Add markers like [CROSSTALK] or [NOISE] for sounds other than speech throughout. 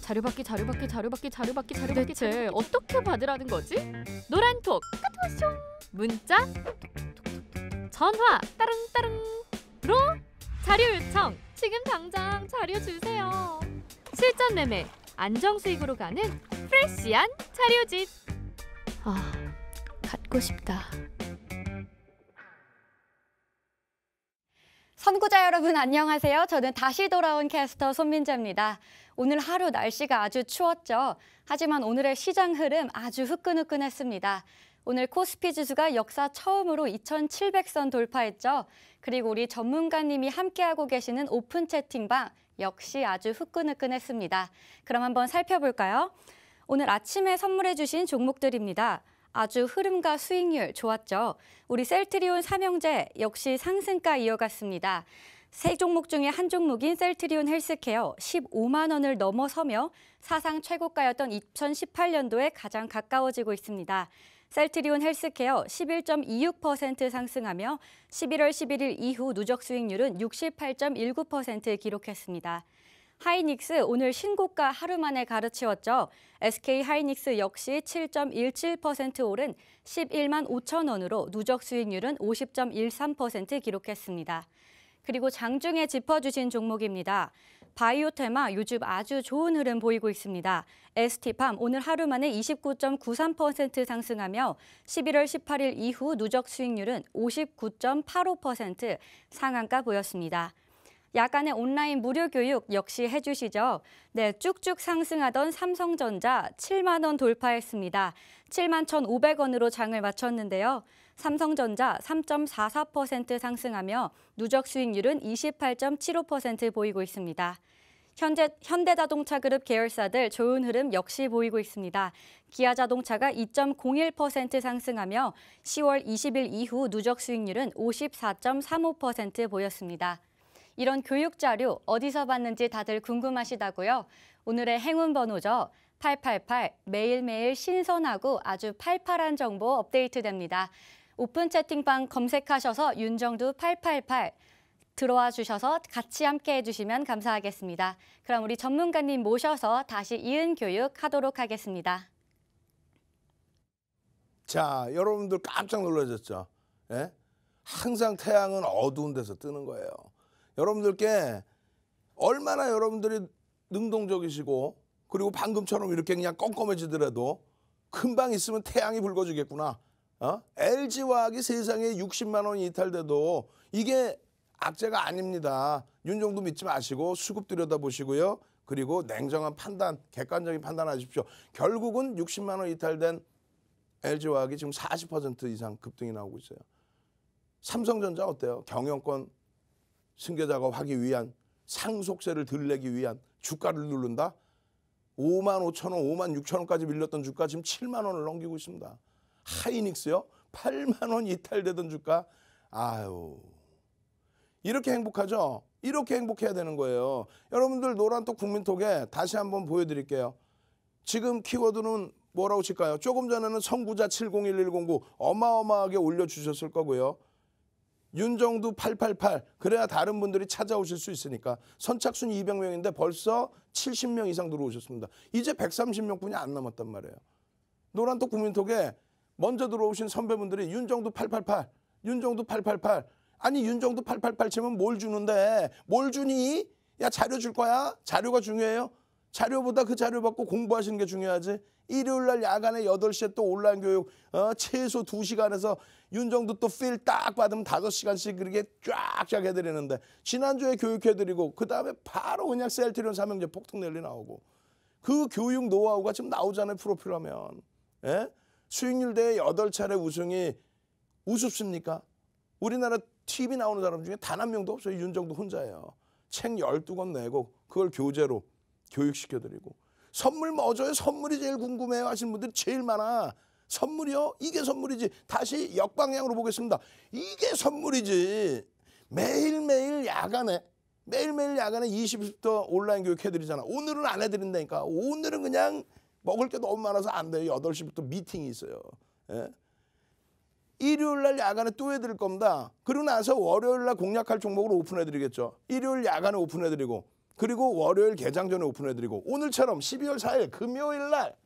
자료 받기 자료 네. 받기 자료 받기 네. 자료 받기 자료 받기 대체 어떻게 네. 받으라는 거지? 노란 톡 까투쇼 문자 전화 따릉따릉로 자료 요청 지금 당장 자료 주세요 실전 매매 안정수익으로 가는 프레시한 자료집 아 갖고 싶다 선구자 여러분 안녕하세요 저는 다시 돌아온 캐스터 손민자입니다 오늘 하루 날씨가 아주 추웠죠. 하지만 오늘의 시장 흐름 아주 후끈후끈했습니다. 오늘 코스피 지수가 역사 처음으로 2,700선 돌파했죠. 그리고 우리 전문가님이 함께하고 계시는 오픈 채팅방 역시 아주 후끈후끈했습니다. 그럼 한번 살펴볼까요? 오늘 아침에 선물해 주신 종목들입니다. 아주 흐름과 수익률 좋았죠. 우리 셀트리온 삼형제 역시 상승가 이어갔습니다. 세 종목 중에 한 종목인 셀트리온 헬스케어 15만 원을 넘어서며 사상 최고가였던 2018년도에 가장 가까워지고 있습니다. 셀트리온 헬스케어 11.26% 상승하며 11월 11일 이후 누적 수익률은 68.19% 기록했습니다. 하이닉스 오늘 신고가 하루 만에 가르치웠죠. SK 하이닉스 역시 7.17% 오른 11만 5천 원으로 누적 수익률은 50.13% 기록했습니다. 그리고 장중에 짚어주신 종목입니다. 바이오 테마 요즘 아주 좋은 흐름 보이고 있습니다. 에스티팜 오늘 하루 만에 29.93% 상승하며 11월 18일 이후 누적 수익률은 59.85% 상한가 보였습니다. 약간의 온라인 무료 교육 역시 해주시죠. 네, 쭉쭉 상승하던 삼성전자 7만 원 돌파했습니다. 7만 1,500원으로 장을 마쳤는데요. 삼성전자 3.44% 상승하며 누적 수익률은 28.75% 보이고 있습니다. 현재 현대자동차 그룹 계열사들 좋은 흐름 역시 보이고 있습니다. 기아자동차가 2.01% 상승하며 10월 20일 이후 누적 수익률은 54.35% 보였습니다. 이런 교육 자료 어디서 봤는지 다들 궁금하시다고요? 오늘의 행운 번호죠. 888 매일매일 신선하고 아주 팔팔한 정보 업데이트됩니다. 오픈 채팅방 검색하셔서 윤정두 888 들어와 주셔서 같이 함께 해주시면 감사하겠습니다. 그럼 우리 전문가님 모셔서 다시 이은 교육 하도록 하겠습니다. 자, 여러분들 깜짝 놀라셨죠? 예? 항상 태양은 어두운 데서 뜨는 거예요. 여러분들께 얼마나 여러분들이 능동적이시고 그리고 방금처럼 이렇게 그냥 껌껌해지더라도 금방 있으면 태양이 붉어지겠구나. 어? LG 화학이 세상에 60만 원이 이탈돼도 이게 악재가 아닙니다. 윤종도 믿지 마시고 수급 들여다보시고요. 그리고 냉정한 판단, 객관적인 판단하십시오. 결국은 60만 원 이탈된 LG 화학이 지금 40% 이상 급등이 나오고 있어요. 삼성전자 어때요? 경영권 승계 작업하기 위한 상속세를 들 내기 위한 주가를 누른다. 5만 5천 원, 5만 6천 원까지 밀렸던 주가 지금 7만 원을 넘기고 있습니다. 하이닉스요. 8만 원 이탈되던 주가 아유. 이렇게 행복하죠? 이렇게 행복해야 되는 거예요. 여러분들 노란톡 국민톡에 다시 한번 보여드릴게요. 지금 키워드는 뭐라고 칠까요? 조금 전에는 선구자 701109 어마어마하게 올려주셨을 거고요. 윤정두 888 그래야 다른 분들이 찾아오실 수 있으니까 선착순 200명인데 벌써 70명 이상 들어오셨습니다. 이제 130명뿐이 안 남았단 말이에요. 노란톡 국민톡에 먼저 들어오신 선배분들이 윤정도 888, 윤정도 888. 아니 윤정도 888 치면 뭘 주는데? 뭘 주니? 야 자료 줄 거야? 자료가 중요해요. 자료보다 그 자료 받고 공부하시는 게 중요하지. 일요일 날 야간에 8 시에또 온라인 교육 어, 최소 2시간에서 윤정도 또 필 딱 받으면 5 시간씩 그렇게 쫙쫙 해드리는데 지난주에 교육해드리고 그다음에 바로 그냥 셀트리온 삼형제 폭풍 넬리 나오고 그 교육 노하우가 지금 나오잖아요 프로필 하면 예? 수익률 대회 여덟 차례 우승이 우습습니까? 우리나라 TV 나오는 사람 중에 단 한 명도 없어요. 윤정도 혼자예요. 책 열두 권 내고 그걸 교재로 교육시켜드리고 선물 뭐줘요? 선물이 제일 궁금해요 하시는 분들이 제일 많아. 선물이요? 이게 선물이지. 다시 역방향으로 보겠습니다. 이게 선물이지. 매일매일 야간에 매일매일 야간에 20부터 온라인 교육 해드리잖아. 오늘은 안 해드린다니까. 오늘은 그냥 먹을 게 너무 많아서 안 돼요. 8시부터 미팅이 있어요. 예? 일요일 날 야간에 또 해드릴 겁니다. 그리고 나서 월요일 날 공략할 종목으로 오픈해드리겠죠. 일요일 야간에 오픈해드리고 그리고 월요일 개장 전에 오픈해드리고 오늘처럼 12월 4일 금요일 날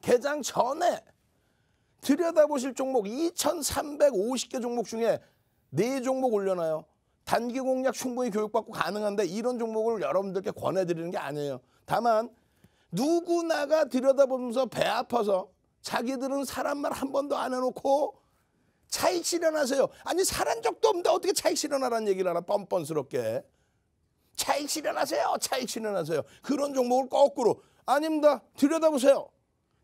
개장 전에 들여다보실 종목 2,350개 종목 중에 4 종목 올려놔요. 단기 공략 충분히 교육받고 가능한데 이런 종목을 여러분들께 권해드리는 게 아니에요. 다만 누구나가 들여다보면서 배 아파서 자기들은 사람 말 한 번도 안 해놓고 차익 실현하세요. 아니 사람 적도 없는데 어떻게 차익 실현하라는 얘기를 하나 뻔뻔스럽게. 차익 실현하세요. 차익 실현하세요. 그런 종목을 거꾸로. 아닙니다. 들여다보세요.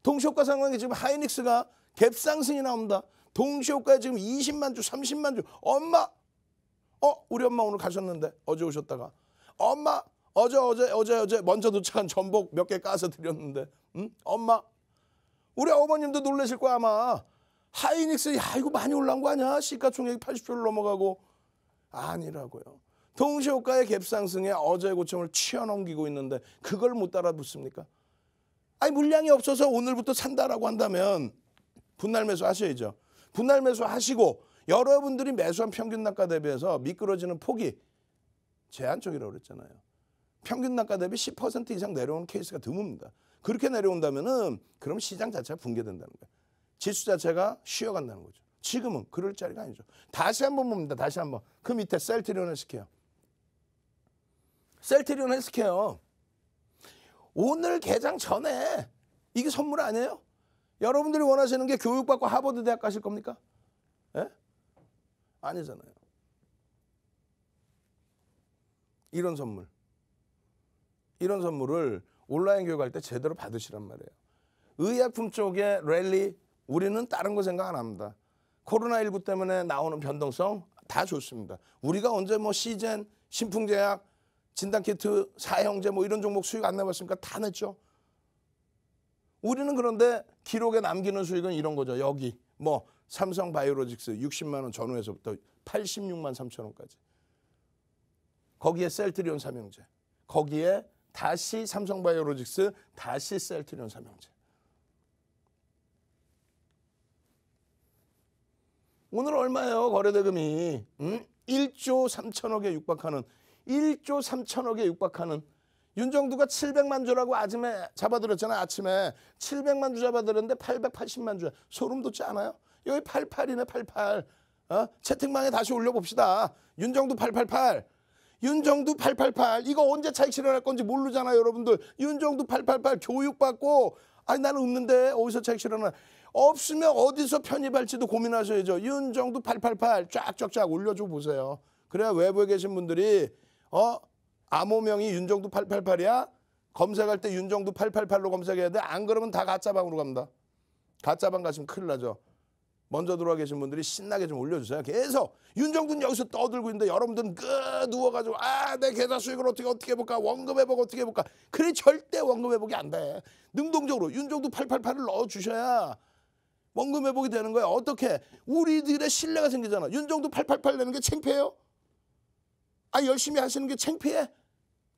동시효과 상황에 지금 하이닉스가 갭상승이 나옵니다. 동시효과에 지금 20만 주, 30만 주. 엄마. 어? 우리 엄마 오늘 가셨는데. 어제 오셨다가. 엄마 어제 어제 어제 어제 먼저 도착한 전복 몇 개 까서 드렸는데 응? 엄마 우리 어머님도 놀라실 거야 아마 하이닉스 야 이거 많이 올라온 거 아니야 시가총액이 80조를 넘어가고 아니라고요 동시호가의 갭상승에 어제 고점을 치어넘기고 있는데 그걸 못 따라붙습니까 아니 물량이 없어서 오늘부터 산다라고 한다면 분할 매수 하셔야죠 분할 매수 하시고 여러분들이 매수한 평균 낙가 대비해서 미끄러지는 폭이 제한적이라고 그랬잖아요 평균 단가 대비 10% 이상 내려오는 케이스가 드뭅니다. 그렇게 내려온다면은 그럼 시장 자체가 붕괴된다는 거예요. 지수 자체가 쉬어간다는 거죠. 지금은 그럴 자리가 아니죠. 다시 한번 봅니다. 다시 한번. 그 밑에 셀트리온 헬스케어. 셀트리온 헬스케어. 오늘 개장 전에 이게 선물 아니에요? 여러분들이 원하시는 게 교육받고 하버드 대학 가실 겁니까? 예? 아니잖아요. 이런 선물. 이런 선물을 온라인 교육할 때 제대로 받으시란 말이에요. 의약품 쪽에 랠리 우리는 다른 거 생각 안 합니다. 코로나19 때문에 나오는 변동성 다 좋습니다. 우리가 언제 뭐 시젠, 신풍제약, 진단키트, 사형제 뭐 이런 종목 수익 안남았습니까다 냈죠. 우리는 그런데 기록에 남기는 수익은 이런 거죠. 여기 뭐 삼성 바이오로직스 60만 원 전후에서부터 86만 3천 원까지. 거기에 셀트리온 삼형제. 거기에 다시 삼성바이오로직스, 다시 셀트리온 삼형제. 오늘 얼마예요? 거래대금이. 음? 1조 3천억에 육박하는 1조 3천억에 육박하는 윤정두가 700만 주라고 아침에 잡아들였잖아 아침에 700만 주 잡아들였는데 880만 주야. 소름 돋지 않아요? 여기 88이네 88. 어? 채팅방에 다시 올려봅시다. 윤정두 888. 윤정두 888 이거 언제 차익 실현할 건지 모르잖아요 여러분들 윤정두 888 교육받고 아니 나는 없는데 어디서 차익 실현하 없으면 어디서 편입할지도 고민하셔야죠 윤정두 888 쫙쫙쫙 올려줘 보세요 그래야 외부에 계신 분들이 어 암호명이 윤정두 888이야 검색할 때 윤정두 888로 검색해야 돼안 그러면 다 가짜방으로 갑니다 가짜방 가시면 큰일 나죠 먼저 들어와 계신 분들이 신나게 좀 올려주세요. 계속 윤정군 여기서 떠들고 있는데 여러분들은 그 누워가지고 아내 계좌 수익을 어떻게 어떻게 해볼까 원금 회복 어떻게 해볼까 그래 절대 원금 회복이 안 돼. 능동적으로 윤정도 888을 넣어주셔야 원금 회복이 되는 거야. 어떻게 우리들의 신뢰가 생기잖아. 윤정도 888 내는 게 창피해요? 아 열심히 하시는 게 창피해?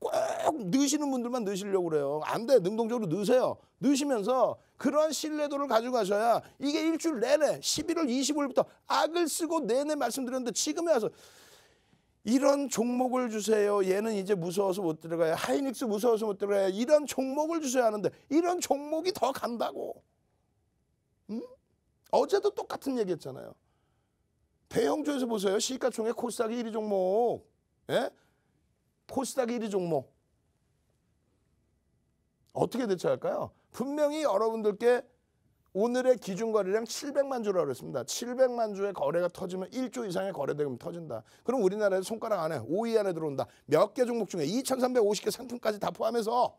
꼭 넣으시는 분들만 넣으시려고 그래요. 안 돼. 능동적으로 넣으세요. 넣으시면서 그러한 신뢰도를 가져가셔야 이게 일주일 내내 11월 25일부터 악을 쓰고 내내 말씀드렸는데 지금에 와서 이런 종목을 주세요. 얘는 이제 무서워서 못 들어가요. 하이닉스 무서워서 못 들어가요. 이런 종목을 주셔야 하는데 이런 종목이 더 간다고. 음? 어제도 똑같은 얘기했잖아요. 대형주에서 보세요. 시가총액 코스닥 1위 종목. 예? 코스닥 1위 종목 어떻게 대처할까요? 분명히 여러분들께 오늘의 기준 거래량 700만 주라고 했습니다. 700만 주의 거래가 터지면 1조 이상의 거래대금 터진다. 그럼 우리나라에 손가락 안에 5위 안에 들어온다. 몇 개 종목 중에 2,350개 상품까지 다 포함해서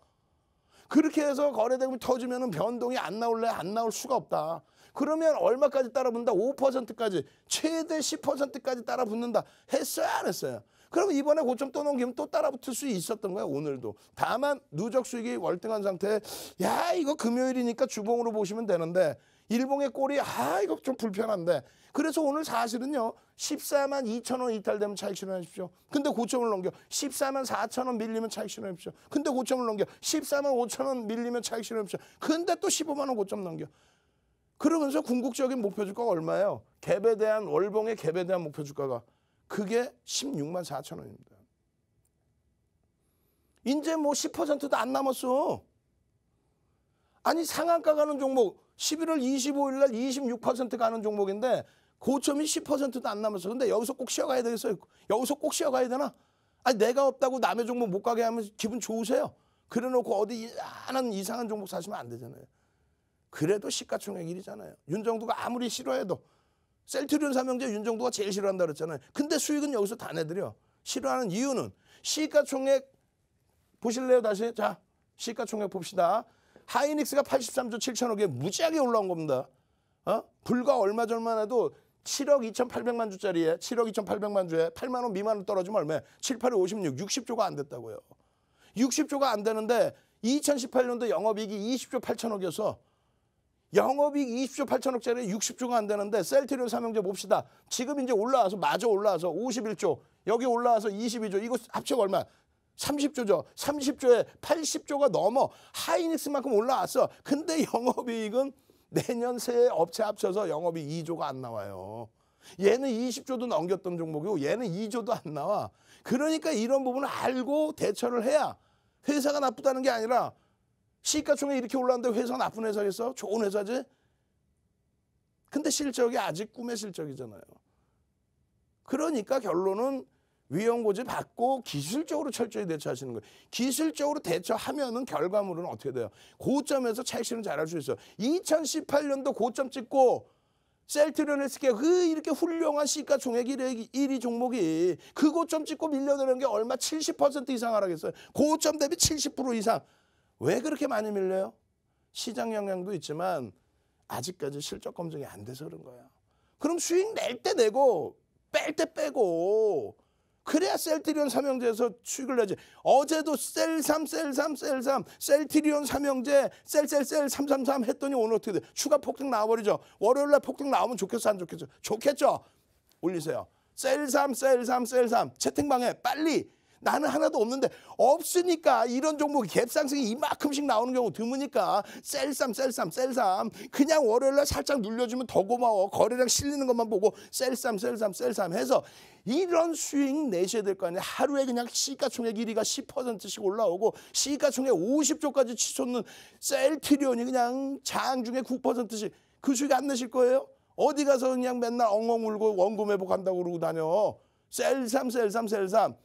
그렇게 해서 거래대금이 터지면 변동이 안 나올래 안 나올 수가 없다. 그러면 얼마까지 따라붙는다? 5%까지 최대 10%까지 따라붙는다. 했어요 안 했어요? 그럼 이번에 고점 또 넘기면 또 따라붙을 수 있었던 거야 오늘도. 다만 누적 수익이 월등한 상태에 야 이거 금요일이니까 주봉으로 보시면 되는데 일봉의 꼴이 아 이거 좀 불편한데 그래서 오늘 사실은요 14만 2천 원 이탈되면 차익 실현하십시오. 근데 고점을 넘겨 14만 4천 원 밀리면 차익 실현하십시오. 근데 고점을 넘겨 14만 5천 원 밀리면 차익 실현하십시오. 근데 또 15만 원 고점 넘겨. 그러면서 궁극적인 목표 주가가 얼마예요? 갭에 대한 월봉의 갭에 대한 목표 주가가 그게 16만 4천 원입니다. 이제 뭐 10%도 안 남았어. 아니 상한가 가는 종목 11월 25일 날 26% 가는 종목인데 고점이 10%도 안 남았어. 근데 여기서 꼭 쉬어가야 되겠어요? 여기서 꼭 쉬어가야 되나? 아니 내가 없다고 남의 종목 못 가게 하면 기분 좋으세요? 그래놓고 어디 하는 이상한 종목 사시면 안 되잖아요. 그래도 시가총액 1위잖아요. 윤정도가 아무리 싫어해도 셀트리온 삼형제 윤정도가 제일 싫어한다 그랬잖아요. 근데 수익은 여기서 다 내드려. 싫어하는 이유는 시가총액 보실래요 다시? 자 시가총액 봅시다. 하이닉스가 83조 7천억에 무지하게 올라온 겁니다. 어? 불과 얼마 전만 해도 7억 2,800만 주짜리에 7억 2,800만 주에 8만 원 미만으로 떨어지면 얼마? 7, 8, 56, 60조가 안 됐다고요. 60조가 안 되는데 2018년도 영업이익이 20조 8천억이어서 영업이익 20조 8천억짜리 60조가 안 되는데 셀트리온 삼형제 봅시다. 지금 이제 올라와서 마저 올라와서 51조 여기 올라와서 22조 이거 합쳐가 얼마? 30조죠. 30조에 80조가 넘어 하이닉스만큼 올라왔어. 근데 [LAUGHS] 영업이익은 내년 새해 업체 합쳐서 영업이익 2조가 안 나와요. 얘는 20조도 넘겼던 종목이고 얘는 2조도 안 나와. 그러니까 이런 부분을 알고 대처를 해야 회사가 나쁘다는 게 아니라 시가총액 이렇게 올랐는데 회사 나쁜 회사겠어? 좋은 회사지? 근데 실적이 아직 꿈의 실적이잖아요. 그러니까 결론은 위험고지 받고 기술적으로 철저히 대처하시는 거예요. 기술적으로 대처하면은 결과물은 어떻게 돼요? 고점에서 차익실현 잘할 수 있어요. 2018년도 고점 찍고 셀트리온 헬스케어 그 이렇게 훌륭한 시가총액 1위, 1위 종목이 그 고점 찍고 밀려드는 게 얼마 70% 이상 하락했어요. 고점 대비 70% 이상. 왜 그렇게 많이 밀려요? 시장 영향도 있지만 아직까지 실적 검증이 안 돼서 그런 거야. 그럼 수익 낼 때 내고 뺄 때 빼고 그래야 셀트리온 삼형제에서 수익을 내지. 어제도 셀삼 셀삼 셀삼 셀트리온 삼형제 셀셀셀 삼삼삼 했더니 오늘 어떻게 돼? 추가 폭등 나와버리죠. 월요일 날 폭등 나오면 좋겠어 안 좋겠어? 좋겠죠. 올리세요. 셀삼 셀삼 셀삼 채팅방에 빨리 나는 하나도 없는데 없으니까 이런 종목이 갭상승이 이만큼씩 나오는 경우 드무니까 셀쌈셀쌈셀쌈 그냥 월요일날 살짝 눌려주면 더 고마워 거래량 실리는 것만 보고 셀쌈셀쌈셀쌈 해서 이런 수익 내셔야 될 거아니야 하루에 그냥 시가총액 1위가 10%씩 올라오고 시가총액 50조까지 치솟는 셀트리온이 그냥 장중에 9%씩 그 수익 안 내실 거예요? 어디 가서 그냥 맨날 엉엉 울고 원금 회복한다고 그러고 다녀. 셀삼 셀삼 셀삼.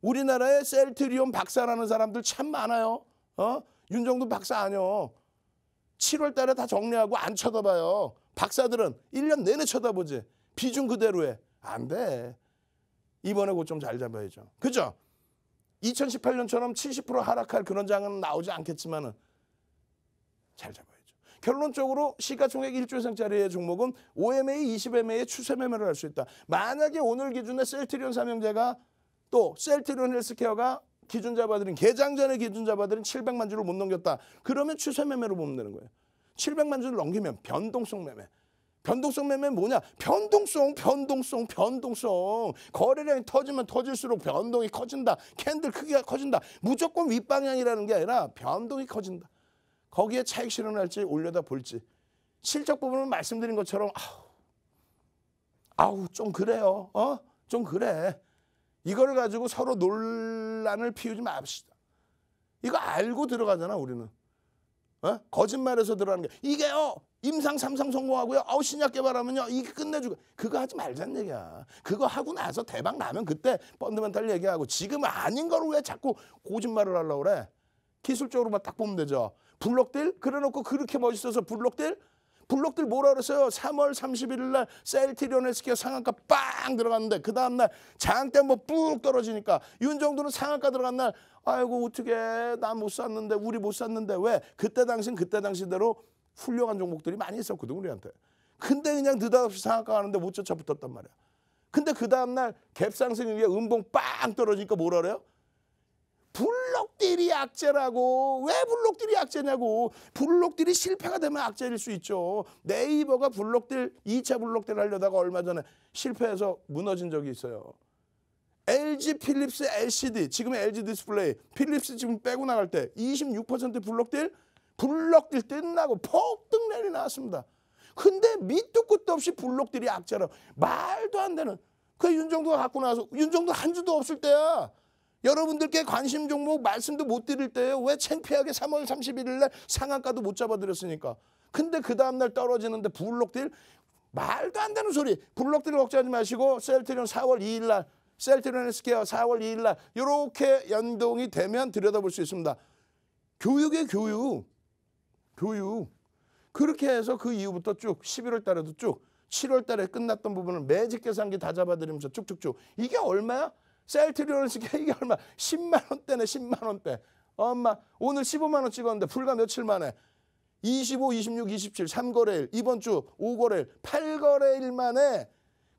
우리나라에 셀트리온 박사라는 사람들 참 많아요. 어? 윤정도 박사 아니요. 7월 달에 다 정리하고 안 쳐다봐요. 박사들은 1년 내내 쳐다보지. 비중 그대로 해. 안 돼. 이번에 곧좀잘 잡아야죠. 그죠? 2018년처럼 70% 하락할 그런 장은 나오지 않겠지만잘 잡아야죠. 결론적으로 시가총액 1조 이상짜리의 종목은 OMA, 20MA의 추세 매매를 할 수 있다. 만약에 오늘 기준에 셀트리온 삼형제가 또 셀트리온 헬스케어가 기준 자바들은 개장 전에 기준 자바들은 700만 주를 못 넘겼다. 그러면 추세 매매로 보면 되는 거예요. 700만 주를 넘기면 변동성 매매. 변동성 매매는 뭐냐? 변동성, 변동성, 변동성. 거래량이 터지면 터질수록 변동이 커진다. 캔들 크기가 커진다. 무조건 윗방향이라는 게 아니라 변동이 커진다. 거기에 차익 실현할지 올려다 볼지. 실적 부분은 말씀드린 것처럼 아우, 아우 좀 그래요. 어? 좀 그래. 이걸 가지고 서로 논란을 피우지 맙시다. 이거 알고 들어가잖아 우리는. 어? 거짓말에서 들어가는 게 이게요 임상 삼상 성공하고요 아우 신약 개발하면요 이게 끝내주고 그거 하지 말자는 얘기야 그거 하고 나서 대박 나면 그때 펀드멘탈 얘기하고 지금 아닌 걸 왜 자꾸 거짓말을 하려고 그래 기술적으로만 딱 보면 되죠 블록딜 그래놓고 그렇게 멋있어서 블록딜 블록들 뭐라 그랬어요? 3월 31일 날 셀티리온에스키가 상한가 빵 들어갔는데 그 다음 날 장대 한번 뭐 뿍 떨어지니까 윤정도는 상한가 들어간 날 아이고 어떻게 나못 샀는데 우리 못 샀는데 왜 그때 당신 그때 당시대로 훌륭한 종목들이 많이 있었거든 우리한테. 근데 그냥 느닷없이 상한가 가는데 못 쫓아붙었단 말이야. 근데 그 다음날 갭상승 위해 음봉 빵 떨어지니까 뭐라 그래요? 악재라고. 왜 블록들이 악재냐고. 블록들이 실패가 되면 악재일 수 있죠. 네이버가 블록들, 2차 블록들 하려다가 얼마 전에 실패해서 무너진 적이 있어요. LG 필립스 LCD, 지금 LG 디스플레이, 필립스 지금 빼고 나갈 때 26%블록들블록들뜬나고 폭등내리 나왔습니다. 근데 밑도 끝도 없이 블록들이 악재라 말도 안 되는 그 윤정도가 갖고 나서 윤정도 한 주도 없을 때야 여러분들께 관심 종목 말씀도 못 드릴 때요. 왜 창피하게 3월 31일 날 상한가도 못 잡아드렸으니까. 근데 그 다음날 떨어지는데 블록딜 말도 안 되는 소리. 블록딜 걱정하지 마시고 셀트리온 4월 2일 날 셀트리온 스퀘어 4월 2일 날 이렇게 연동이 되면 들여다볼 수 있습니다. 교육의 교육. 교육. 그렇게 해서 그 이후부터 쭉 11월 달에도 쭉 7월 달에 끝났던 부분을 매직 계산기 다 잡아드리면서 쭉쭉쭉. 이게 얼마야? 셀트리온식 [LAUGHS] 이게 얼마? 10만 원대네 10만 원대. 엄마 오늘 15만 원 찍었는데 불과 며칠 만에 25, 26, 27 3거래일 이번 주 5거래일 8거래일 만에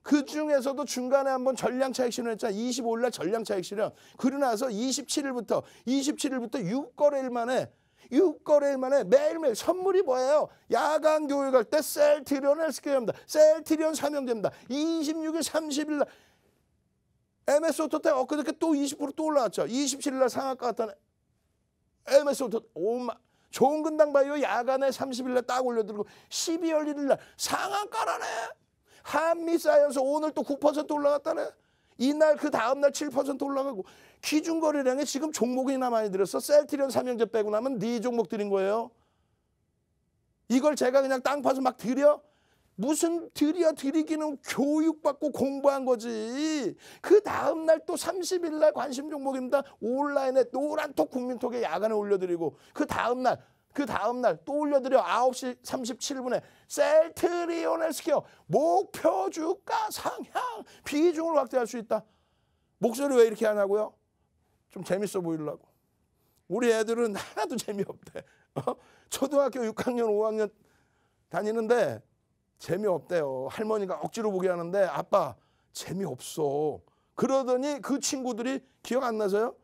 그 중에서도 중간에 한번 전량 차익 실현했잖아. 25일 날 전량 차익 실현. 그리고 나서 27일부터 27일부터 6거래일 만에 6거래일 만에 매일매일 선물이 뭐예요? 야간 교육할 때 셀트리온 헬스케어입니다. 셀트리온 사명됩니다 26일, 30일 날 MS 오토텍 엊그저께 어, 그러니까 또 20%또 올라왔죠. 27일 날 상한가 같다는 MS 오토텍 오마 좋은 근당 바이오 야간에 30일 날 딱 올려드리고 12월 1일 날 상한가라네. 한미 사이언스 오늘 또 9% 올라갔다네. 이날 그 다음날 7% 올라가고 기준거래량에 지금 종목이나 많이 들었서 셀트리온 삼형제 빼고 나면 네 종목 들인 거예요. 이걸 제가 그냥 땅 파서 막 들여? 무슨 드려 드리기는 교육받고 공부한 거지. 그 다음 날 또 30일 날 관심 종목입니다. 온라인에 노란톡 국민톡에 야간에 올려드리고 그 다음 날. 그 다음 날 또 올려드려 9시 37분에 셀트리온을 스퀘어 목표 주가 상향 비중을 확대할 수 있다. 목소리 왜 이렇게 하냐고요? 좀 재밌어 보이려고. 우리 애들은 하나도 [LAUGHS] 재미없대. 어? 초등학교 6학년, 5학년 다니는데 재미없대요. 할머니가 억지로 보게 하는데 아빠 재미없어. 그러더니 그 친구들이 기억 안 나서요?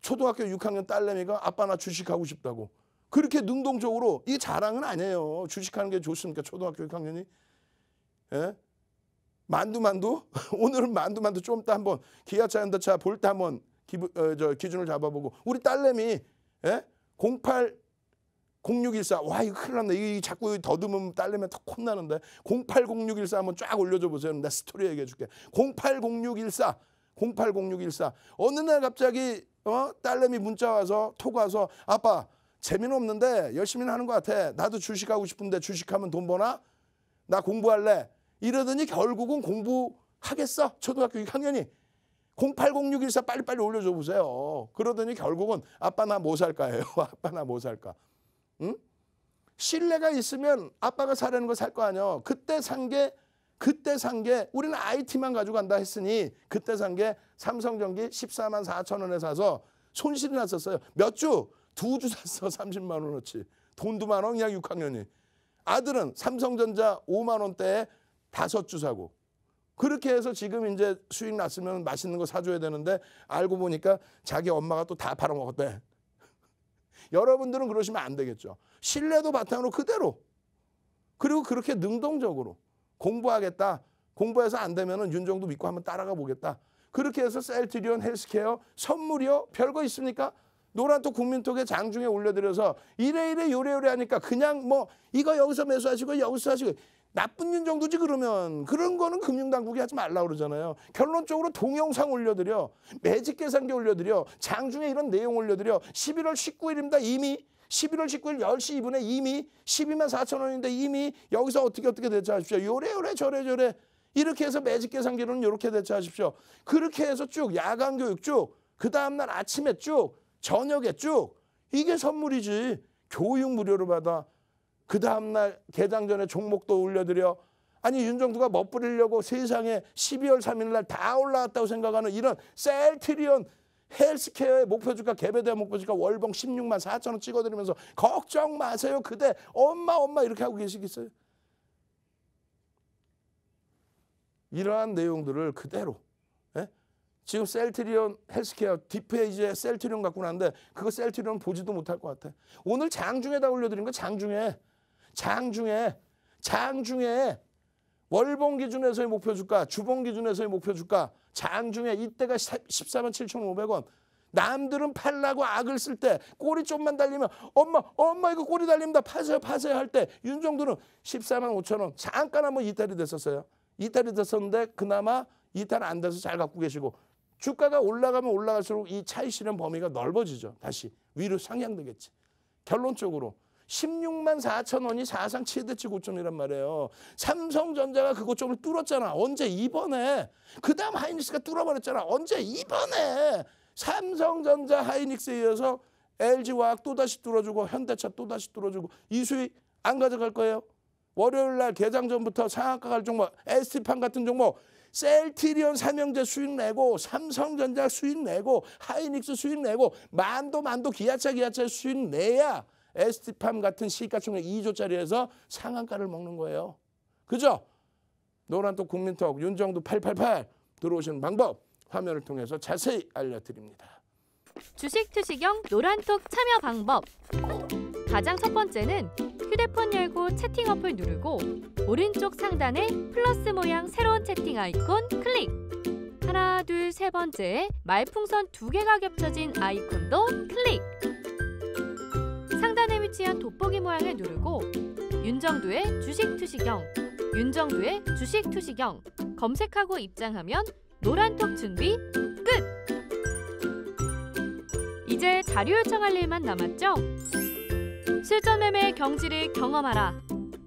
초등학교 6학년 딸내미가 아빠 나 주식하고 싶다고. 그렇게 능동적으로 이 자랑은 아니에요. 주식하는 게 좋습니까? 초등학교 6학년이. 예? 만두 만두? [LAUGHS] 오늘은 만두 만두 좀 이따 한번 기아차 현대차 볼 때 한번 기, 어, 저, 기준을 잡아보고 우리 딸내미 예? 08 0614와 이거 큰일 났네 이거 자꾸 더듬으면 딸내면 턱 혼나는데 080614 한번 쫙 올려줘 보세요 내 스토리 얘기해 줄게 080614 080614 어느 날 갑자기 어 딸내미 문자 와서 톡 와서 아빠 재미는 없는데 열심히는 하는 것 같아 나도 주식하고 싶은데 주식하면 돈 버나 나 공부할래 이러더니 결국은 공부하겠어 초등학교 6학년이 080614 빨리빨리 올려줘 보세요 그러더니 결국은 아빠 나뭐 [LAUGHS] 뭐 살까 해요 아빠 나 뭐 살까 응? 신뢰가 있으면 아빠가 사려는 거 살 거 아니야. 그때 산 게 그때 산 게 우리는 IT만 가져간다 했으니 그때 산 게 삼성전기 14만 4천 원에 사서 손실이 났었어요. 몇 주? 두 주 샀어. 30만 [LAUGHS] 원어치. 돈도 만원 그냥 6학년이. 아들은 삼성전자 5만 원대에 다섯 주 사고 그렇게 해서 지금 이제 수익 났으면 맛있는 거 사줘야 되는데 알고 보니까 자기 엄마가 또 다 팔아먹었대. 여러분들은 그러시면 안 되겠죠. 신뢰도 바탕으로 그대로 그리고 그렇게 능동적으로 공부하겠다. 공부해서 안 되면은 윤정도 믿고 한번 따라가 보겠다. 그렇게 해서 셀트리온 헬스케어 선물이요. 별거 있습니까? 노란톡 국민톡에 장중에 올려드려서 이래 이래 요래 요래 하니까 그냥 뭐 이거 여기서 매수하시고 여기서 하시고 나쁜 윤정도지 그러면 그런 거는 금융당국이 하지 말라 고 그러잖아요. 결론적으로 동영상 올려드려 매직 계산기 올려드려 장중에 이런 내용 올려드려 11월 19일입니다 이미 11월 19일 10시 2분에 이미 12만 4천 원인데 이미 여기서 어떻게 어떻게 대처하십시오. 요래 요래 저래 저래 이렇게 해서 매직 계산기로는 요렇게 대처하십시오. 그렇게 해서 쭉 야간 교육 쭉그 다음날 아침에 쭉 저녁에 쭉 이게 선물이지 교육 무료로 받아 그 다음날 개장 전에 종목도 올려드려. 아니 윤정두가 멋부리려고 세상에 12월 3일 날 다 올라왔다고 생각하는 이런 셀트리온 헬스케어의 목표주가 개별대 목표주가 월봉 16만 4천 원 찍어드리면서 걱정 마세요 그대 엄마 엄마 이렇게 하고 계시겠어요? 이러한 내용들을 그대로 예? 지금 셀트리온 헬스케어 딥페이 이제 셀트리온 갖고 나는데 그거 셀트리온 보지도 못할 것 같아. 오늘 장중에다 올려드린 거 장중에 장중에 장중에 월봉 기준에서의 목표 주가, 주봉 기준에서의 목표 주가, 장중에 이때가 14만 7,500원. 남들은 팔라고 악을 쓸 때 꼬리 좀만 달리면 엄마 엄마 이거 꼬리 달립니다 파세요 파세요 할 때 윤종도는 14만 5천 원 잠깐 한번 이탈이 됐었어요 이탈이 됐었는데 그나마 이탈 안 돼서 잘 갖고 계시고 주가가 올라가면 올라갈수록 이 차이 실현 범위가 넓어지죠 다시 위로 상향되겠지 결론적으로 16만 4천 원이 사상 최대치 고점이란 말이에요. 삼성전자가 그 고점을 뚫었잖아. 언제? 이번에. 그 다음 하이닉스가 뚫어버렸잖아. 언제? 이번에. 삼성전자 하이닉스에 이어서 LG화학 또다시 뚫어주고 현대차 또다시 뚫어주고 이 수익 안 가져갈 거예요. 월요일 날 개장 전부터 상한가 갈 종목, 에스티판 같은 종목 셀트리온 삼형제 수익 내고 삼성전자 수익 내고 하이닉스 수익 내고 만도 만도 기아차 기아차 수익 내야 에스티팜 같은 시가총액 2조짜리에서 상한가를 먹는 거예요. 그죠? 노란 또 국민톡 윤정도 888 들어오시는 방법 화면을 통해서 자세히 알려드립니다. 주식 투시경 노란톡 참여 방법 가장 첫 번째는 휴대폰 열고 채팅 어플 누르고 오른쪽 상단에 플러스 모양 새로운 채팅 아이콘 클릭 하나 둘 세 번째 말풍선 두 개가 겹쳐진 아이콘도 클릭 설치한 돋보기 모양을 누르고 윤정두의 주식투시경, 윤정두의 주식투시경 검색하고 입장하면 노란톡 준비 끝! 이제 자료 요청할 일만 남았죠? 실전 매매 경지를 경험하라!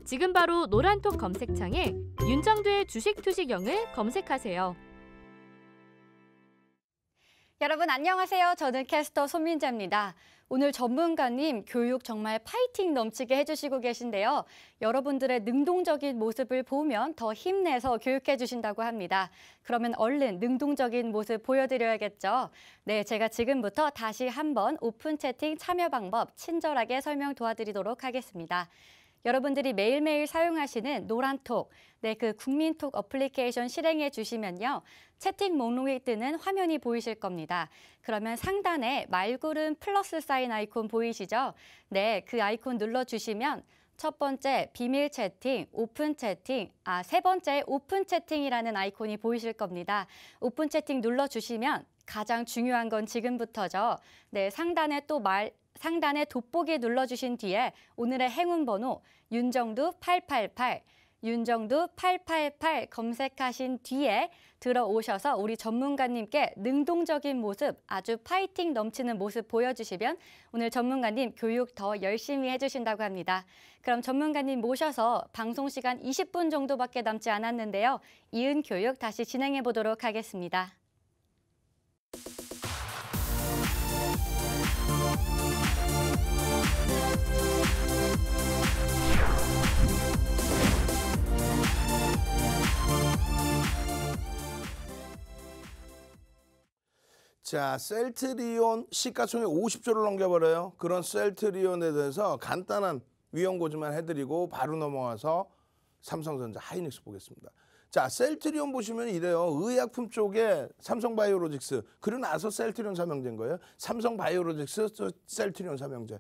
지금 바로 노란톡 검색창에 윤정두의 주식투시경을 검색하세요. 여러분 안녕하세요. 저는 캐스터 손민자입니다. 오늘 전문가님 교육 정말 파이팅 넘치게 해주시고 계신데요. 여러분들의 능동적인 모습을 보면 더 힘내서 교육해 주신다고 합니다. 그러면 얼른 능동적인 모습 보여드려야겠죠. 네, 제가 지금부터 다시 한번 오픈 채팅 참여 방법 친절하게 설명 도와드리도록 하겠습니다. 여러분들이 매일매일 사용하시는 노란톡, 네, 그 국민톡 어플리케이션 실행해 주시면요. 채팅 목록이 뜨는 화면이 보이실 겁니다. 그러면 상단에 말구름 플러스 사인 아이콘 보이시죠? 네, 그 아이콘 눌러주시면 첫 번째 비밀 채팅, 오픈 채팅, 아, 세 번째 오픈 채팅이라는 아이콘이 보이실 겁니다. 오픈 채팅 눌러주시면 가장 중요한 건 지금부터죠. 네, 상단에 또 말, 상단의 돋보기 눌러주신 뒤에 오늘의 행운 번호 윤정두 888, 윤정두 888 검색하신 뒤에 들어오셔서 우리 전문가님께 능동적인 모습, 아주 파이팅 넘치는 모습 보여주시면 오늘 전문가님 교육 더 열심히 해주신다고 합니다. 그럼 전문가님 모셔서 방송 시간 20분 정도밖에 남지 않았는데요. 이은 교육 다시 진행해 보도록 하겠습니다. 자, 셀트리온 시가총액 50조를 넘겨버려요. 그런 셀트리온에 대해서 간단한 위험고지만 해드리고 바로 넘어와서 삼성전자 하이닉스 보겠습니다. 자, 셀트리온 보시면 이래요. 의약품 쪽에 삼성바이오로직스, 그리고 나서 셀트리온 사명제인 거예요. 삼성바이오로직스, 셀트리온 사명제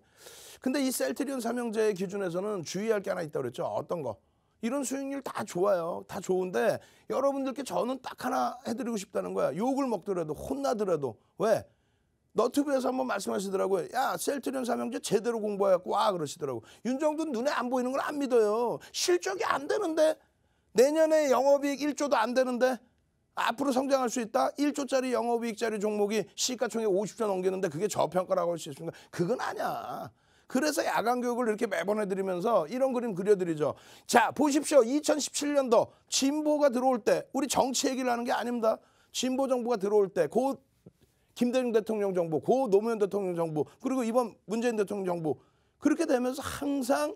근데 이 셀트리온 사명제의 기준에서는 주의할 게 하나 있다고 그랬죠. 어떤 거? 이런 수익률 다 좋아요. 다 좋은데 여러분들께 저는 딱 하나 해드리고 싶다는 거야. 욕을 먹더라도 혼나더라도 왜? 너튜브에서 한번 말씀하시더라고요. 야 셀트리온 삼형제 제대로 공부해갖고 와 그러시더라고. 윤정도 눈에 안 보이는 걸 안 믿어요. 실적이 안 되는데 내년에 영업이익 1조도 안 되는데 앞으로 성장할 수 있다? 1조짜리 영업이익짜리 종목이 시가총액 50조 넘기는데 그게 저평가라고 할 수 있습니까? 그건 아니야. 그래서 야간 교육을 이렇게 매번 해드리면서 이런 그림 그려드리죠. 자 보십시오. 2017년도 진보가 들어올 때 우리 정치 얘기를 하는 게 아닙니다. 진보 정부가 들어올 때 고 김대중 대통령 정부, 고 노무현 대통령 정부, 그리고 이번 문재인 대통령 정부 그렇게 되면서 항상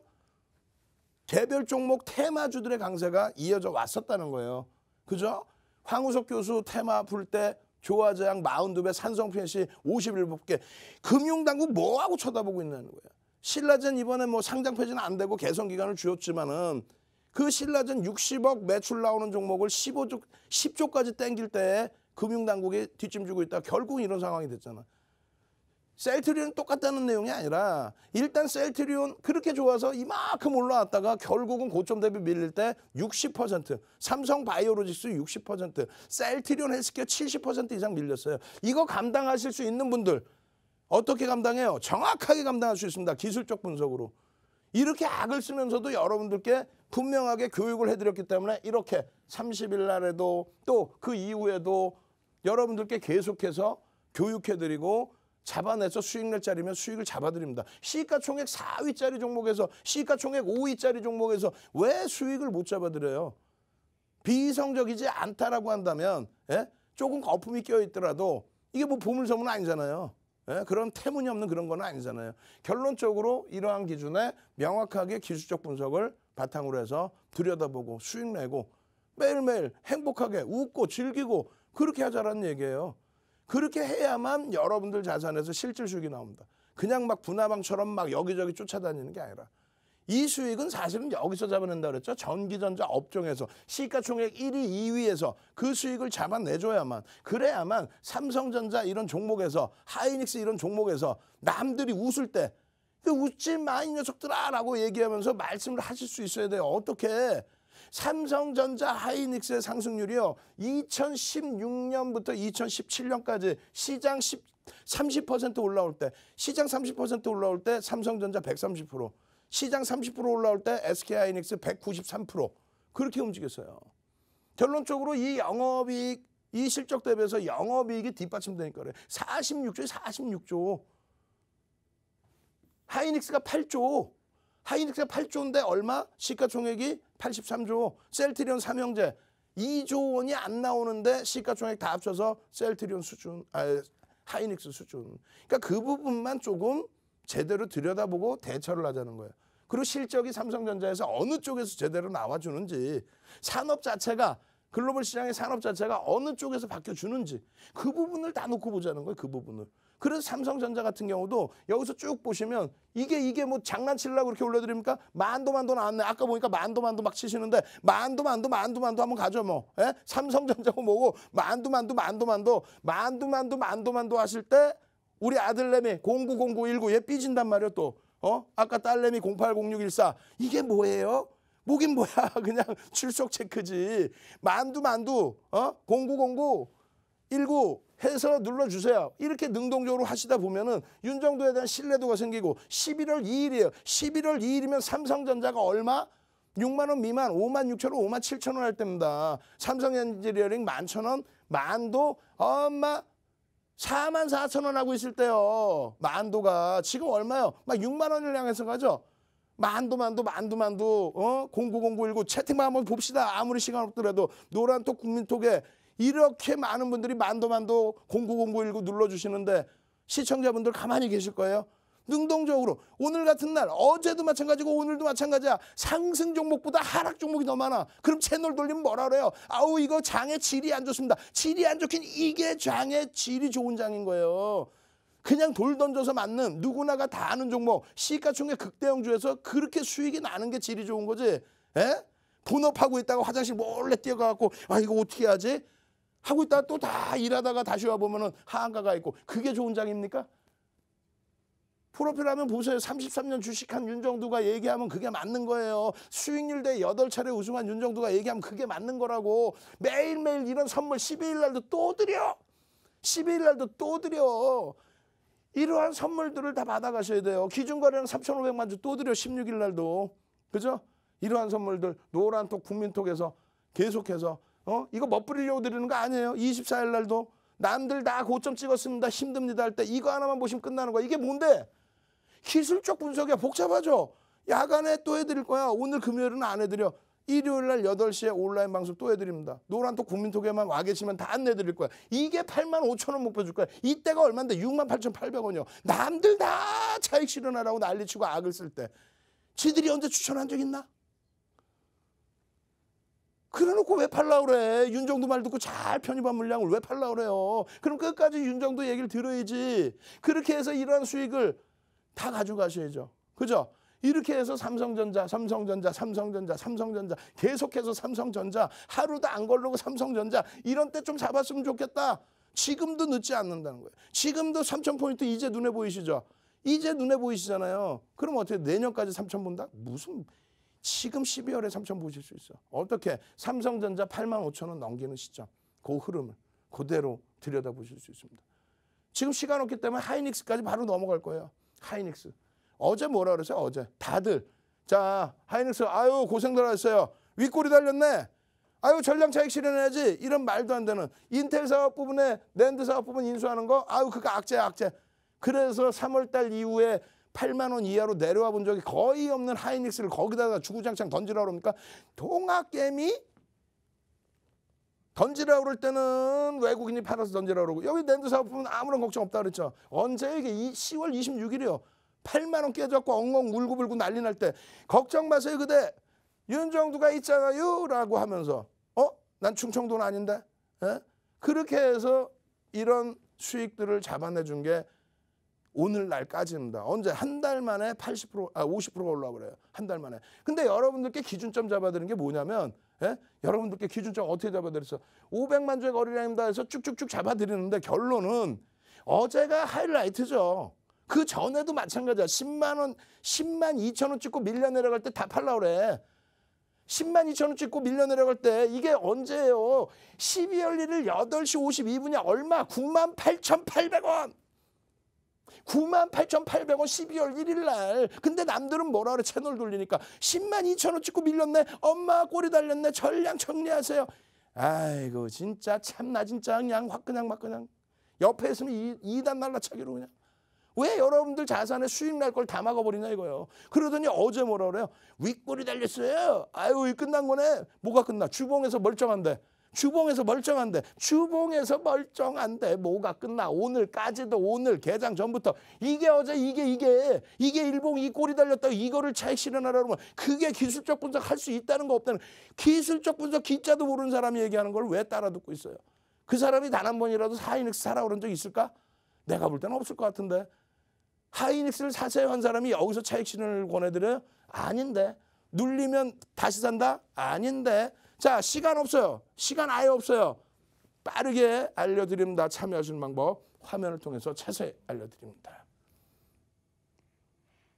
개별 종목 테마주들의 강세가 이어져 왔었다는 거예요. 그죠? 황우석 교수 테마 풀때 조화제약 42배, 산성PNC 51개. 금융당국 뭐하고 쳐다보고 있는 냐 거예요. 신라젠 이번에 뭐 상장 폐지는 안 되고 개선 기간을 주었지만은 그 신라젠 60억 매출 나오는 종목을 15조 10조까지 땡길 때 금융당국이 뒷짐지고 있다. 결국 이런 상황이 됐잖아. 셀트리온 똑같다는 내용이 아니라 일단 셀트리온 그렇게 좋아서 이만큼 올라왔다가 결국은 고점 대비 밀릴 때60% 삼성 바이오로직스 60% 셀트리온 헬스케어 70% 이상 밀렸어요. 이거 감당하실 수 있는 분들 어떻게 감당해요? 정확하게 감당할 수 있습니다. 기술적 분석으로. 이렇게 악을 쓰면서도 여러분들께 분명하게 교육을 해드렸기 때문에 이렇게 30일 날에도 또 그 이후에도 여러분들께 계속해서 교육해드리고 잡아내서 수익 낼짜리면 수익을 잡아드립니다. 시가총액 4위짜리 종목에서 시가총액 5위짜리 종목에서 왜 수익을 못 잡아드려요? 비이성적이지 않다라고 한다면 예? 조금 거품이 껴있더라도 이게 뭐 보물섬은 아니잖아요. 예, 그런 태문이 없는 그런 건 아니잖아요. 결론적으로 이러한 기준에 명확하게 기술적 분석을 바탕으로 해서 들여다보고 수익 내고 매일매일 행복하게 웃고 즐기고 그렇게 하자라는 얘기예요. 그렇게 해야만 여러분들 자산에서 실질 수익이 나옵니다. 그냥 막 분화방처럼 막 여기저기 쫓아다니는 게 아니라 이 수익은 사실은 여기서 잡아낸다 그랬죠. 전기전자 업종에서 시가총액 1위, 2위에서 그 수익을 잡아내줘야만 그래야만 삼성전자 이런 종목에서 하이닉스 이런 종목에서 남들이 웃을 때 그 웃지 마 이 녀석들아라고 얘기하면서 말씀을 하실 수 있어야 돼요. 어떻게? 삼성전자 하이닉스의 상승률이요. 2016년부터 2017년까지 시장 10, 30% 올라올 때 시장 30% 올라올 때 삼성전자 130%. 시장 30% 올라올 때 SK하이닉스 193% 그렇게 움직였어요. 결론적으로 이 영업이익 이 실적 대비해서 영업이익이 뒷받침되니까 래 46조에 46조. 하이닉스가 8조. 하이닉스가 8조인데 얼마? 시가총액이 83조. 셀트리온 삼형제 2조 원이 안 나오는데 시가총액 다 합쳐서 셀트리온 수준, 아, 하이닉스 수준. 그러니까 그 부분만 조금 제대로 들여다보고 대처를 하자는 거예요. 그리고 실적이 삼성전자에서 어느 쪽에서 제대로 나와주는지 산업 자체가 글로벌 시장의 산업 자체가 어느 쪽에서 바뀌어주는지 그 부분을 다 놓고 보자는 거예요. 그 부분을. 그래서 삼성전자 같은 경우도 여기서 쭉 보시면 이게 이게 뭐 장난치려고 이렇게 올려드립니까? 만도 만도 나왔네. 아까 보니까 만도 만도 막 치시는데 만도 만도 만도 만도 한번 가죠 뭐. 에? 예? 삼성전자고 뭐고 만도 만도 만도 만도 만도 만도 만도 만도 하실 때 우리 아들내미 090919 얘 삐진단 말이야 또. 어? 아까 딸내미 080614 이게 뭐예요? 뭐긴 뭐야 [LAUGHS] 그냥 출석 체크지. 만두 만두 어? 0909 19 해서 눌러주세요. 이렇게 능동적으로 하시다 보면은 윤정도에 대한 신뢰도가 생기고 11월 2일이에요. 11월 2일이면 삼성전자가 얼마? 6만 원 미만, 5만 6천 원, 5만 7천 원할 때입니다. 삼성 엔지니어링 1만 천 원, 만도 엄마 4만 4천 원 하고 있을 때요. 만도가 지금 얼마요? 막 6만 원을 향해서 가죠. 만도만도만도만도 어? 090919 채팅방 한번 봅시다. 아무리 시간 없더라도 노란톡 국민톡에 이렇게 많은 분들이 만도만도090919 눌러주시는데 시청자분들 가만히 계실 거예요. 능동적으로 오늘 같은 날 어제도 마찬가지고 오늘도 마찬가지야. 상승 종목보다 하락 종목이 더 많아. 그럼 채널 돌리면 뭐라 그래요? 아우 이거 장의 질이 안 좋습니다. 질이 안 좋긴 이게 장의 질이 좋은 장인 거예요. 그냥 돌 던져서 맞는 누구나가 다 아는 종목 시가총액 극대형주에서 그렇게 수익이 나는 게 질이 좋은 거지. 에? 본업하고 있다가 화장실 몰래 뛰어가갖고 아 이거 어떻게 하지? 하고 있다가 또 다 일하다가 다시 와보면은 하한가가 있고 그게 좋은 장입니까? 프로필 하면 보세요. 33년 주식한 윤정두가 얘기하면 그게 맞는 거예요. 수익률 대 여덟 차례 우승한 윤정두가 얘기하면 그게 맞는 거라고. 매일매일 이런 선물 12일 날도 또 드려. 12일 날도 또 드려. 이러한 선물들을 다 받아가셔야 돼요. 기준거래는 3,500만 주 또 드려. 16일 날도. 그죠? 이러한 선물들 노란톡 국민톡에서 계속해서 어 이거 멋부리려고 드리는 거 아니에요. 24일 날도 남들 다 고점 찍었습니다. 힘듭니다 할 때 이거 하나만 보시면 끝나는 거야. 이게 뭔데? 기술적 분석이야. 복잡하죠. 야간에 또 해드릴 거야. 오늘 금요일은 안 해드려. 일요일 날 8시에 온라인 방송 또 해드립니다. 노란톡 국민톡에만 와 계시면 다 안내드릴 거야. 이게 8만 5천 원 목표 줄 거야. 이때가 얼만데 6만 8천 8백 원이요. 남들 다 차익 실현하라고 난리치고 악을 쓸 때. 지들이 언제 추천한 적 있나? 그래놓고 왜 팔라 그래? 윤정도 말 듣고 잘 편입한 물량을 왜 팔라 그래요? 그럼 끝까지 윤정도 얘기를 들어야지. 그렇게 해서 이러한 수익을 다 가져가셔야죠. 그죠? 이렇게 해서 삼성전자, 삼성전자, 삼성전자, 삼성전자 계속해서 삼성전자 하루도 안 걸르고 삼성전자 이런 때 좀 잡았으면 좋겠다. 지금도 늦지 않는다는 거예요. 지금도 3천 포인트 이제 눈에 보이시죠? 이제 눈에 보이시잖아요. 그럼 어떻게 내년까지 3천 본다? 무슨 지금 12월에 3천 보실 수 있어. 어떻게 삼성전자 8만 5천 원 넘기는 시점. 그 흐름을 그대로 들여다보실 수 있습니다. 지금 시간 없기 때문에 하이닉스까지 바로 넘어갈 거예요. 하이닉스. 어제 뭐라 그랬어요? 어제. 다들. 자, 하이닉스 아유 고생들 하셨어요. 윗골이 달렸네. 아유 전량 차익 실현해야지. 이런 말도 안 되는 인텔 사업 부분에 랜드 사업 부분 인수하는 거 아유 그거 악재 악재. 그래서 3월 달 이후에 8만 원 이하로 내려와 본 적이 거의 없는 하이닉스를 거기다가 주구장창 던지라 그럽니까? 동학개미 던지라고 그럴 때는 외국인이 팔아서 던지라고 그러고 여기 랜드 사업품은 아무런 걱정 없다 그랬죠. 언제 이게 10월 26일이요. 8만 원 깨졌고 엉엉 울고불고 난리 날 때 걱정 마세요 그대. 윤정두가 있잖아요 라고 하면서 어? 난 충청도는 아닌데? 에? 그렇게 해서 이런 수익들을 잡아내준 게 오늘날까지입니다. 언제 한 달 만에 80%아 50%가 올라 그래요. 한 달 만에. 근데 여러분들께 기준점 잡아드는 게 뭐냐면 예? 여러분들께 기준점 어떻게 잡아드렸어? 500만 조의거래량입니다 해서 쭉쭉쭉 잡아드리는데 결론은 어제가 하이라이트죠. 그 전에도 마찬가지야. 10만 원, 10만 2천 원 찍고 밀려 내려갈 때 다 팔라 그래. 10만 2천 원 찍고 밀려 내려갈 때 이게 언제예요? 12월 1일 8시 52분이 얼마? 9만 8,800원. 9 8,800원 12월 1일 날. 근데 남들은 뭐라 그래 채널 돌리니까 10만 2천 원 찍고 밀렸네. 엄마 꼬리 달렸네. 전량 정리하세요. 아이고 진짜 참나 진짜 그냥 확 그냥 막 그냥 옆에 있으면 이, 이단 날라차기로 그냥. 왜 여러분들 자산에 수익 날 걸 다 막아버리냐 이거요 그러더니 어제 뭐라 그래요? 윗골이 달렸어요. 아유 이 끝난 거네. 뭐가 끝나? 주봉에서 멀쩡한데. 주봉에서 멀쩡한데 주봉에서 멀쩡한데 뭐가 끝나 오늘까지도 오늘 개장 전부터 이게 어제 이게 이게 이게 일봉 이 꼬리 달렸다 이거를 차익 실현하라고 하면 그게 기술적 분석할 수 있다는 거 없다는 기술적 분석 기자도 모르는 사람이 얘기하는 걸 왜 따라 듣고 있어요. 그 사람이 단 한 번이라도 하이닉스 사라 그런 적 있을까? 내가 볼 때는 없을 것 같은데 하이닉스를 사세요 한 사람이 여기서 차익 실현을 권해드려요? 아닌데 눌리면 다시 산다? 아닌데 자, 시간 없어요. 시간 아예 없어요. 빠르게 알려드립니다. 참여하시는 방법 화면을 통해서 자세히 알려드립니다.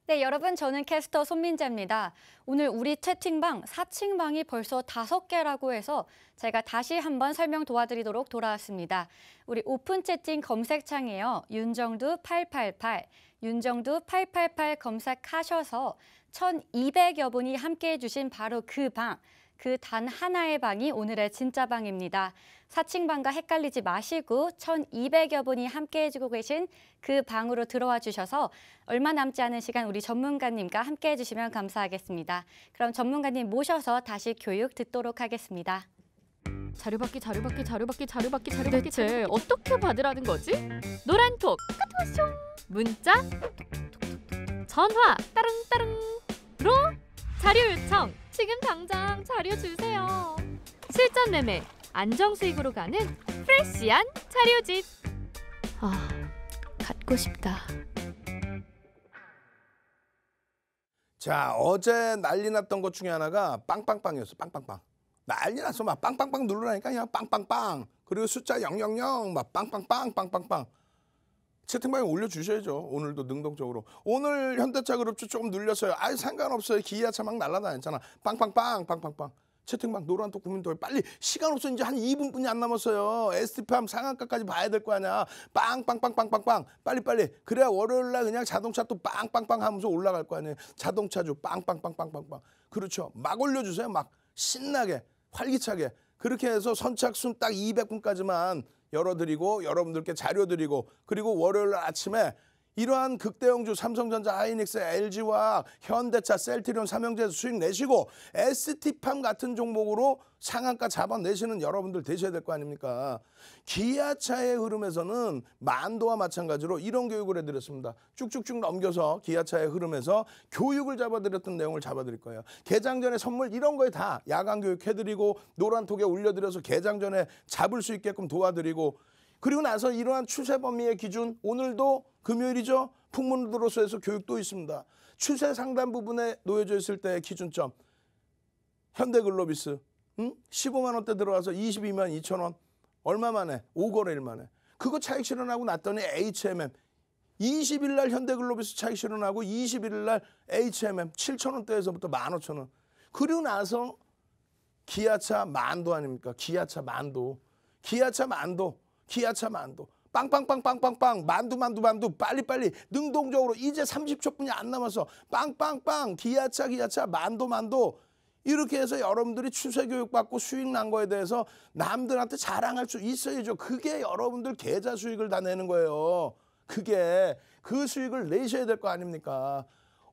네, 여러분 저는 캐스터 손민재입니다. 오늘 우리 채팅방 4층방이 벌써 다섯 개라고 해서 제가 다시 한번 설명 도와드리도록 돌아왔습니다. 우리 오픈 채팅 검색창에요. 이 윤정두 888, 윤정두 888 검색하셔서 1200여 분이 함께해 주신 바로 그 방, 그단 하나의 방이 오늘의 진짜 방입니다. 사칭 방과 헷갈리지 마시고 1,200여 분이 함께 해주고 계신 그 방으로 들어와 주셔서 얼마 남지 않은 시간 우리 전문가님과 함께 해주시면 감사하겠습니다. 그럼 전문가님 모셔서 다시 교육 듣도록 하겠습니다. 자료받기 자료받기 자료받기 자료받기 자료받기 대체 자료받기. 어떻게 받으라는 거지? 노란톡 까톡쇼 문자 전화 따릉따릉로 자료 요청 지금 당장 자료 주세요. 실전 매매, 안정 수익으로 가는 프레시한 자료집. 아, 갖고 싶다. 자, 어제 난리 났던 것 중에 하나가 빵빵빵이었어. 빵빵빵. 난리 났어. 막 빵빵빵 누르라니까 그냥 빵빵빵. 그리고 숫자 000막 빵빵빵 빵빵빵. 채팅방에 올려주셔야죠. 오늘도 능동적으로. 오늘 현대차 그룹주 조금 늘렸어요. 아예 상관없어요. 기아차 막 날라다녔잖아. 빵빵빵, 빵빵빵. 채팅방 노란톡 국민도 빨리 시간 없어 이제 한 2분뿐이 안 남았어요. SP함 상한가까지 봐야 될 거 아니야. 빵빵빵빵빵빵 빨리 빨리 그래야 월요일 날 그냥 자동차 또 빵빵빵 하면서 올라갈 거 아니에요. 자동차주 빵빵빵빵빵빵 그렇죠. 막 올려주세요. 막 신나게 활기차게 그렇게 해서 선착순 딱 200분까지만 열어드리고 여러분들께 자료 드리고 그리고 월요일 아침에 이러한 극대형주 삼성전자, 하이닉스, LG와 현대차, 셀트리온, 삼형제에서 수익 내시고 ST팜 같은 종목으로 상한가 잡아내시는 여러분들 되셔야 될 거 아닙니까? 기아차의 흐름에서는 만도와 마찬가지로 이런 교육을 해드렸습니다. 쭉쭉쭉 넘겨서 기아차의 흐름에서 교육을 잡아드렸던 내용을 잡아드릴 거예요. 개장 전에 선물 이런 거에 다 야간 교육 해드리고 노란 톡에 올려드려서 개장 전에 잡을 수 있게끔 도와드리고 그리고 나서 이러한 추세 범위의 기준 오늘도 금요일이죠. 풍문으로서에서 교육도 있습니다. 추세 상단 부분에 놓여져 있을 때의 기준점. 현대글로비스 응? 15만 원대 들어와서 22만 2천 원 얼마 만에 5거래일 만에 그거 차익 실현하고 났더니 HMM 20일 날 현대글로비스 차익 실현하고 21일 날 HMM 7천 원대에서부터 1 5천원 그리고 나서 기아차 만도 아닙니까? 기아차 만도 기아차 만도 기아차 만두. 빵빵빵빵빵빵 만두 만두 만두 빨리빨리 능동적으로 이제 30초뿐이 안남아서 빵빵빵 기아차 기아차 만두 만두 이렇게 해서 여러분들이 추세 교육받고 수익 난 거에 대해서 남들한테 자랑할 수 있어야죠. 그게 여러분들 계좌 수익을 다 내는 거예요. 그게 그 수익을 내셔야 될 거 아닙니까?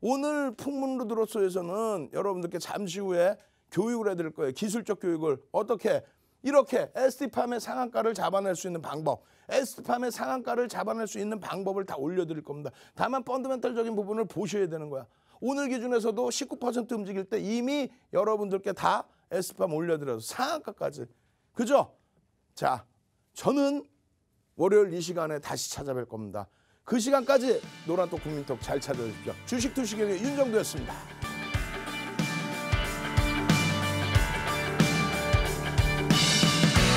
오늘 풍문으로 들었어에서는 여러분들께 잠시 후에 교육을 해드릴 거예요. 기술적 교육을 어떻게 이렇게 에스티팜의 상한가를 잡아낼 수 있는 방법 에스티팜의 상한가를 잡아낼 수 있는 방법을 다 올려드릴 겁니다. 다만 펀드멘털적인 부분을 보셔야 되는 거야. 오늘 기준에서도 19% 움직일 때 이미 여러분들께 다 에스티팜 올려드려서 상한가까지. 그죠? 자, 저는 월요일 이 시간에 다시 찾아뵐 겁니다. 그 시간까지 노란톡 국민톡 잘 찾아주십시오. 주식 투시경의 윤정도였습니다.